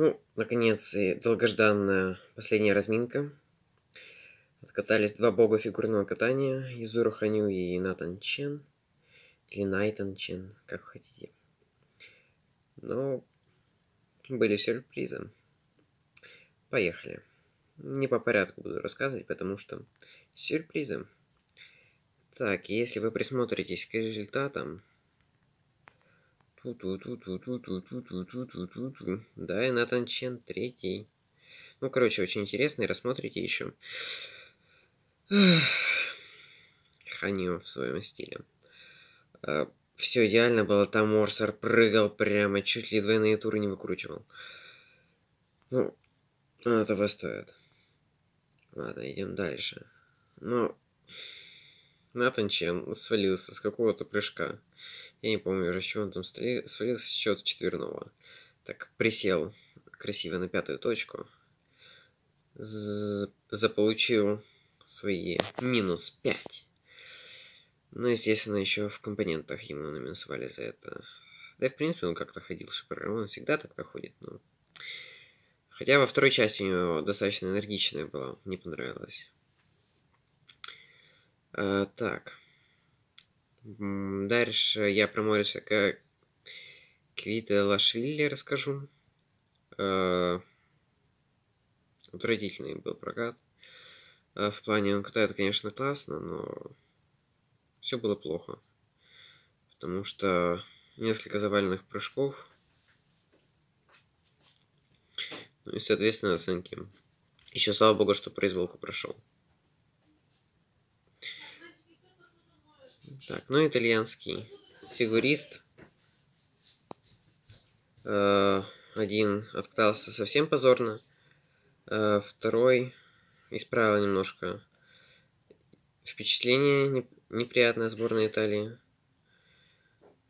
Ну, наконец, и долгожданная последняя разминка. Откатались два бога фигурного катания, Юзуру Ханю и Натан Чен. Или Найтан Чен, как хотите. Но были сюрпризы. Поехали. Не по порядку буду рассказывать, потому что сюрпризы. Так, если вы присмотритесь к результатам, ту ту ту ту ту ту ту ту ту ту ту Да, и Натан Чен третий. Ну, короче, очень интересный, рассмотрите еще. Ханио в своем стиле. Все идеально было, там Орсер прыгал прямо, чуть ли двойные туры не выкручивал. Ну, оно того стоит. Ладно, идем дальше. Ну, Натан Чен свалился с какого-то прыжка. Я не помню, из чего он там стрел, свалился с счета четверного. Так, присел красиво на пятую точку. З заполучил свои минус 5. Ну, естественно, еще в компонентах ему наминусовали за это. Да и, в принципе, он как-то ходил супер. Он всегда так-то ходит, но... Хотя во второй части у него достаточно энергичная была. не понравилось. Э, так. Дальше я про Мориса Квита Лашвили расскажу. А, э, отвратительный был прокат. Э, в плане, он катает, конечно, классно, но все было плохо. Потому что несколько заваленных прыжков. Ну и, соответственно, оценки. Еще слава богу, что произволку прошел. Так, ну итальянский фигурист. Э, один откатался совсем позорно, э, второй исправил немножко впечатление неприятное сборной Италии.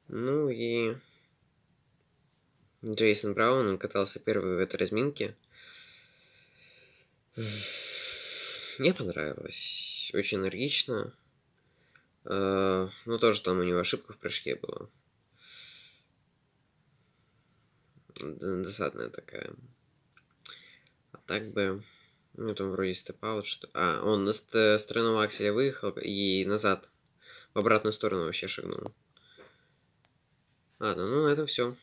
Ну и Джейсон Браун, он катался первый в этой разминке. Мне понравилось. Очень энергично. Э, ну, тоже там у него ошибка в прыжке была. Досадная такая. А так бы... Ну, там вроде степаут, что... А, он на сторону акселя выехал и назад. В обратную сторону вообще шагнул. Ладно, ну на этом все.